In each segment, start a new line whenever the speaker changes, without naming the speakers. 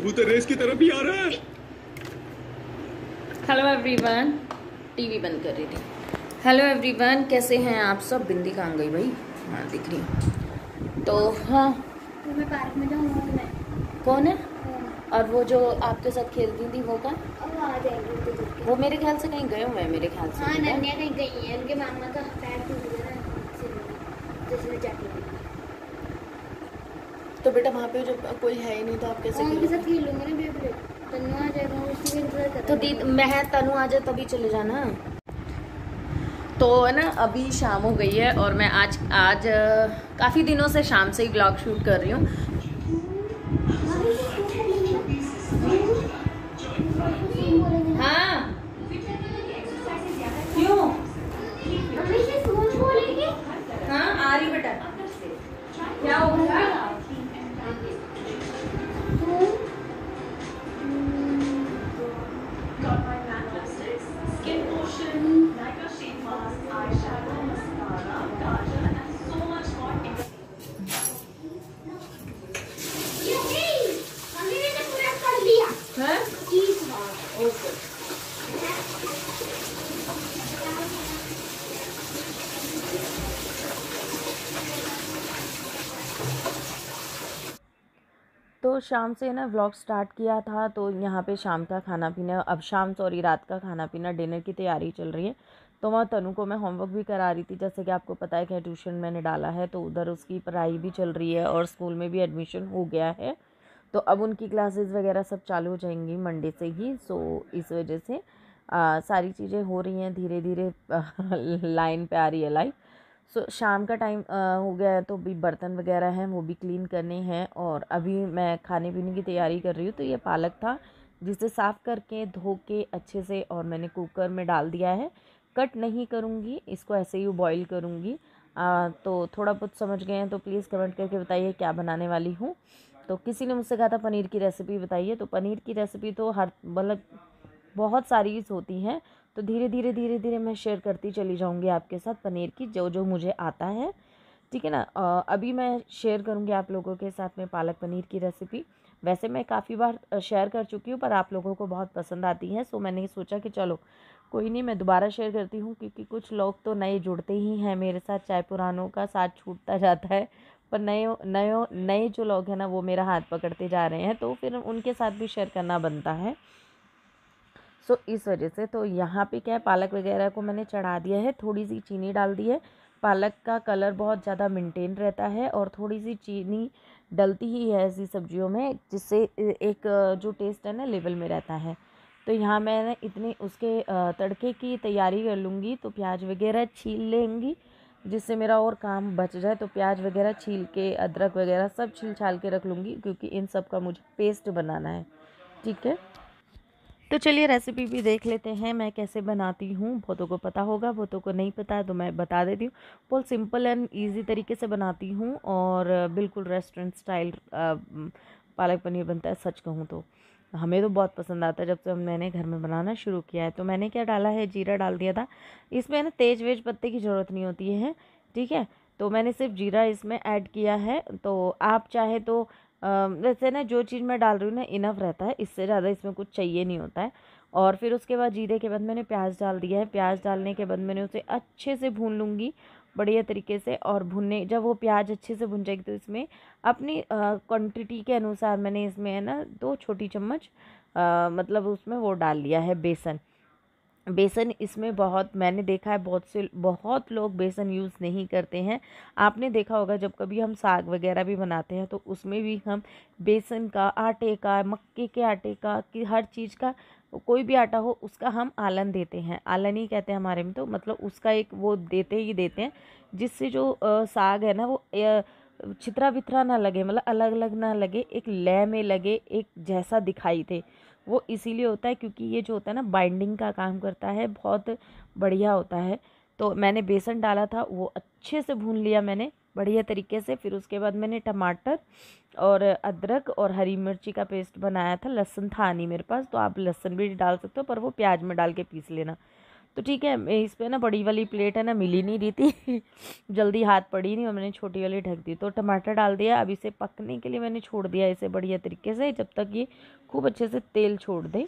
कबूतर रेस की तरफ ही आ रहा है हेलो एवरीवन टीवी बंद कर रही थी हेलो एवरीवन कैसे हैं आप सब बिंदी कहाँ गई भाई हाँ दिख रही तो हाँ तो मैं पार्क में जाऊँगा कौन है हाँ। और वो जो आपके साथ खेलती थी वो का वो मेरे ख्याल से कहीं गए हुए मेरे ख्याल से हाँ, कहीं गई है उनके मामा का पैर टूट गया ना तो बेटा वहाँ पे जब कोई है ही नहीं तो आप कैसे खेल लूँगी तनु आ जाएगा तो दी मैं तनु आ जाए तभी चले जाना तो है ना अभी शाम हो गई है और मैं आज आज काफ़ी दिनों से शाम से ही ब्लॉग शूट कर रही हूँ शाम से ना व्लॉग स्टार्ट किया था तो यहाँ पे शाम का खाना पीना अब शाम सॉरी रात का खाना पीना डिनर की तैयारी चल रही है तो वहाँ तनु को मैं होमवर्क भी करा रही थी जैसे कि आपको पता है कि ट्यूशन मैंने डाला है तो उधर उसकी पढ़ाई भी चल रही है और स्कूल में भी एडमिशन हो गया है तो अब उनकी क्लासेज वगैरह सब चालू हो जाएंगी मंडे से ही सो इस वजह से आ, सारी चीज़ें हो रही हैं धीरे धीरे लाइन पर आ रही है लाइफ सो so, शाम का टाइम हो गया है तो भी बर्तन वगैरह हैं वो भी क्लीन करने हैं और अभी मैं खाने पीने की तैयारी कर रही हूँ तो ये पालक था जिसे साफ़ करके धो के अच्छे से और मैंने कुकर में डाल दिया है कट नहीं करूँगी इसको ऐसे ही बॉईल करूँगी तो थोड़ा बहुत समझ गए हैं तो प्लीज़ कमेंट करके बताइए क्या बनाने वाली हूँ तो किसी ने मुझसे कहा था पनीर की रेसिपी बताइए तो पनीर की रेसिपी तो हर मतलब बहुत सारी होती हैं तो धीरे धीरे धीरे धीरे मैं शेयर करती चली जाऊँगी आपके साथ पनीर की जो जो मुझे आता है ठीक है ना अभी मैं शेयर करूँगी आप लोगों के साथ में पालक पनीर की रेसिपी वैसे मैं काफ़ी बार शेयर कर चुकी हूँ पर आप लोगों को बहुत पसंद आती है सो मैंने सोचा कि चलो कोई नहीं मैं दोबारा शेयर करती हूँ क्योंकि कुछ लोग तो नए जुड़ते ही हैं मेरे साथ चाय पुरानों का साथ छूटता जाता है पर नए नए नए जो लोग हैं ना वो मेरा हाथ पकड़ते जा रहे हैं तो फिर उनके साथ भी शेयर करना बनता है सो इस वजह से तो यहाँ पे क्या है पालक वगैरह को मैंने चढ़ा दिया है थोड़ी सी चीनी डाल दी है पालक का कलर बहुत ज़्यादा मेंटेन रहता है और थोड़ी सी चीनी डलती ही है ऐसी सब्जियों में जिससे एक जो टेस्ट है ना लेवल में रहता है तो यहाँ मैंने इतने उसके तड़के की तैयारी कर लूँगी तो प्याज वगैरह छील लेंगी जिससे मेरा और काम बच जाए तो प्याज वगैरह छील के अदरक वगैरह सब छील छाल के रख लूँगी क्योंकि इन सब का मुझे पेस्ट बनाना है ठीक है तो चलिए रेसिपी भी देख लेते हैं मैं कैसे बनाती हूँ बहुतों को पता होगा बहुतों को नहीं पता तो मैं बता देती हूँ बहुत सिंपल एंड ईजी तरीके से बनाती हूँ और बिल्कुल रेस्टोरेंट स्टाइल पालक पनीर बनता है सच कहूँ तो हमें तो बहुत पसंद आता है जब से हम मैंने घर में बनाना शुरू किया है तो मैंने क्या डाला है जीरा डाल दिया था इसमें ना तेज वेज पत्ते की ज़रूरत नहीं होती है ठीक है तो मैंने सिर्फ जीरा इसमें ऐड किया है तो आप चाहे तो वैसे ना जो चीज़ मैं डाल रही हूँ ना इनफ रहता है इससे ज़्यादा इसमें कुछ चाहिए नहीं होता है और फिर उसके बाद जीरे के बाद मैंने प्याज डाल दिया है प्याज डालने के बाद मैंने उसे अच्छे से भून लूँगी बढ़िया तरीके से और भुनने जब वो प्याज अच्छे से भुन जाएगी तो इसमें अपनी क्वांटिटी के अनुसार मैंने इसमें है ना दो छोटी चम्मच आ, मतलब उसमें वो डाल लिया है बेसन बेसन इसमें बहुत मैंने देखा है बहुत से बहुत लोग बेसन यूज़ नहीं करते हैं आपने देखा होगा जब कभी हम साग वगैरह भी बनाते हैं तो उसमें भी हम बेसन का आटे का मक्के के आटे का कि हर चीज़ का कोई भी आटा हो उसका हम आलन देते हैं आलन ही कहते हैं हमारे में तो मतलब उसका एक वो देते ही देते हैं जिससे जो साग है ना वो छितरा बिथरा ना लगे मतलब अलग अलग ना लगे एक लय में लगे एक जैसा दिखाई दे वो इसीलिए होता है क्योंकि ये जो होता है ना बाइंडिंग का काम करता है बहुत बढ़िया होता है तो मैंने बेसन डाला था वो अच्छे से भून लिया मैंने बढ़िया तरीके से फिर उसके बाद मैंने टमाटर और अदरक और हरी मिर्ची का पेस्ट बनाया था लहसुन था नहीं मेरे पास तो आप लहसुन भी डाल सकते हो पर वो प्याज में डाल के पीस लेना तो ठीक है इस पर ना बड़ी वाली प्लेट है ना मिली नहीं रही थी जल्दी हाथ पड़ी नहीं और मैंने छोटी वाली ढक दी तो टमाटर डाल दिया अब इसे पकने के लिए मैंने छोड़ दिया इसे बढ़िया तरीके से जब तक ये खूब अच्छे से तेल छोड़ दे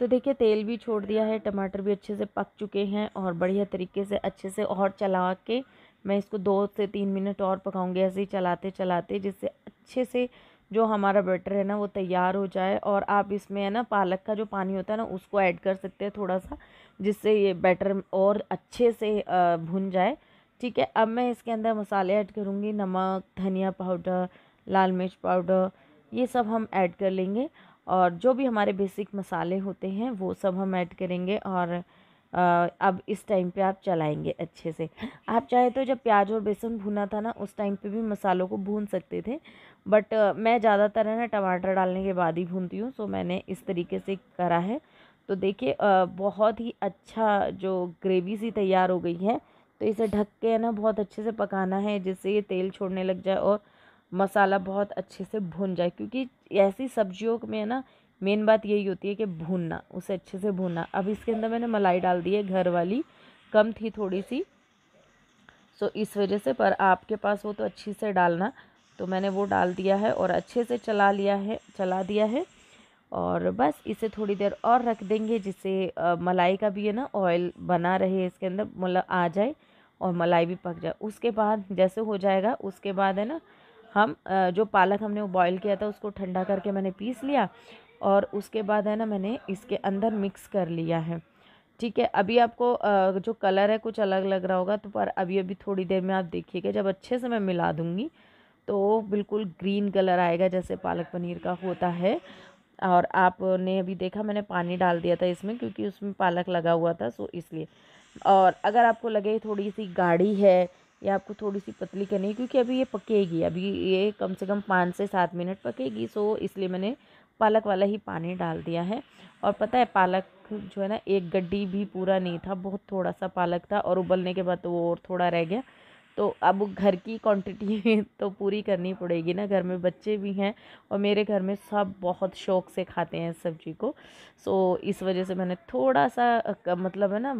तो देखिए तेल भी छोड़ दिया है टमाटर भी अच्छे से पक चुके हैं और बढ़िया तरीके से अच्छे से और चला के मैं इसको दो से तीन मिनट और पकाऊँगी ऐसे ही चलाते चलाते जिससे अच्छे से जो हमारा बैटर है ना वो तैयार हो जाए और आप इसमें है ना पालक का जो पानी होता है ना उसको ऐड कर सकते हैं थोड़ा सा जिससे ये बैटर और अच्छे से भुन जाए ठीक है अब मैं इसके अंदर मसाले ऐड करूँगी नमक धनिया पाउडर लाल मिर्च पाउडर ये सब हम ऐड कर लेंगे और जो भी हमारे बेसिक मसाले होते हैं वो सब हम ऐड करेंगे और अब इस टाइम पे आप चलाएंगे अच्छे से आप चाहे तो जब प्याज और बेसन भुना था ना उस टाइम पे भी मसालों को भून सकते थे बट मैं ज़्यादातर है ना टमाटर डालने के बाद ही भूनती हूँ सो मैंने इस तरीके से करा है तो देखिए बहुत ही अच्छा जो ग्रेवी सी तैयार हो गई है तो इसे ढक के है ना बहुत अच्छे से पकाना है जिससे ये तेल छोड़ने लग जाए और मसाला बहुत अच्छे से भुन जाए क्योंकि ऐसी सब्जियों में ना मेन बात यही होती है कि भूनना उसे अच्छे से भूनना अब इसके अंदर मैंने मलाई डाल दी है घर वाली कम थी थोड़ी सी सो इस वजह से पर आपके पास वो तो अच्छी से डालना तो मैंने वो डाल दिया है और अच्छे से चला लिया है चला दिया है और बस इसे थोड़ी देर और रख देंगे जिससे मलाई का भी है ना ऑयल बना रहे इसके अंदर मतलब आ जाए और मलाई भी पक जाए उसके बाद जैसे हो जाएगा उसके बाद है ना हम जो पालक हमने बॉईल किया था उसको ठंडा करके मैंने पीस लिया और उसके बाद है ना मैंने इसके अंदर मिक्स कर लिया है ठीक है अभी आपको जो कलर है कुछ अलग लग रहा होगा तो पर अभी अभी थोड़ी देर में आप देखिएगा जब अच्छे से मैं मिला दूँगी तो बिल्कुल ग्रीन कलर आएगा जैसे पालक पनीर का होता है और आपने अभी देखा मैंने पानी डाल दिया था इसमें क्योंकि उसमें पालक लगा हुआ था सो इसलिए और अगर आपको लगे थोड़ी सी गाढ़ी है या आपको थोड़ी सी पतली करनी है क्योंकि अभी ये पकेगी अभी ये कम से कम पाँच से सात मिनट पकेगी सो इसलिए मैंने पालक वाला ही पानी डाल दिया है और पता है पालक जो है ना एक गड्डी भी पूरा नहीं था बहुत थोड़ा सा पालक था और उबलने के बाद तो वो और थोड़ा रह गया तो अब घर की क्वांटिटी तो पूरी करनी पड़ेगी ना घर में बच्चे भी हैं और मेरे घर में सब बहुत शौक से खाते हैं सब्जी को सो इस वजह से मैंने थोड़ा सा मतलब है ना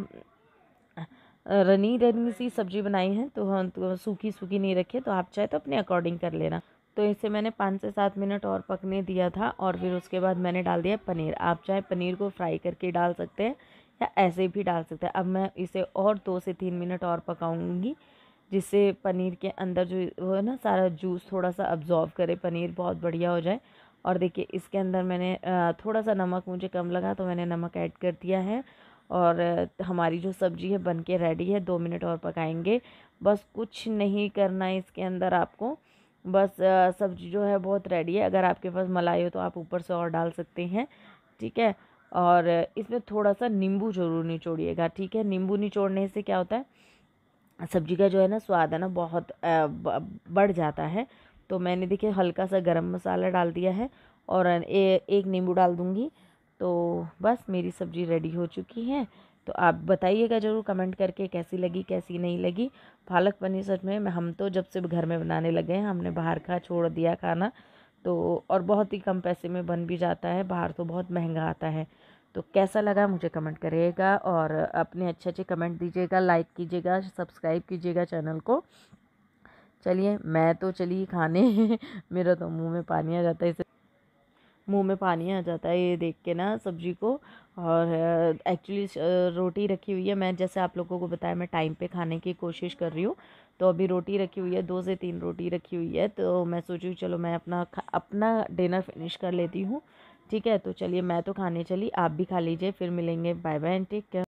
रनी रनी सी सब्जी बनाई है तो हम तो सूखी सूखी नहीं रखे तो आप चाहे तो अपने अकॉर्डिंग कर लेना तो इसे मैंने पाँच से सात मिनट और पकने दिया था और फिर उसके बाद मैंने डाल दिया पनीर आप चाहे पनीर को फ्राई करके डाल सकते हैं या ऐसे भी डाल सकते हैं अब मैं इसे और दो से तीन मिनट और पकाऊंगी जिससे पनीर के अंदर जो वो है ना सारा जूस थोड़ा सा अब्जॉर्व करे पनीर बहुत बढ़िया हो जाए और देखिए इसके अंदर मैंने थोड़ा सा नमक मुझे कम लगा तो मैंने नमक ऐड कर दिया है और हमारी जो सब्ज़ी है बन के रेडी है दो मिनट और पकाएंगे बस कुछ नहीं करना है इसके अंदर आपको बस सब्ज़ी जो है बहुत रेडी है अगर आपके पास मलाई हो तो आप ऊपर से और डाल सकते हैं ठीक है और इसमें थोड़ा सा नींबू ज़रूर निचोड़िएगा ठीक है नींबू निचोड़ने से क्या होता है सब्ज़ी का जो है ना स्वाद है ना बहुत बढ़ जाता है तो मैंने देखिए हल्का सा गरम मसाला डाल दिया है और ए, एक नींबू डाल दूँगी तो बस मेरी सब्ज़ी रेडी हो चुकी है तो आप बताइएगा ज़रूर कमेंट करके कैसी लगी कैसी नहीं लगी पालक पनीर सच में हम तो जब से घर में बनाने लगे हैं हमने बाहर का छोड़ दिया खाना तो और बहुत ही कम पैसे में बन भी जाता है बाहर तो बहुत महंगा आता है तो कैसा लगा मुझे कमेंट करिएगा और अपने अच्छे अच्छे कमेंट दीजिएगा लाइक कीजिएगा सब्सक्राइब कीजिएगा चैनल को चलिए मैं तो चली खाने मेरा तो मुंह में पानी आ जाता है इसे मुंह में पानी आ जाता है ये देख के ना सब्जी को और एक्चुअली रोटी रखी हुई है मैं जैसे आप लोगों को बताया मैं टाइम पे खाने की कोशिश कर रही हूँ तो अभी रोटी रखी हुई है दो से तीन रोटी रखी हुई है तो मैं सोचूँ चलो मैं अपना अपना डिनर फिनिश कर लेती हूँ ठीक है तो चलिए मैं तो खाने चली आप भी खा लीजिए फिर मिलेंगे bye bye and take care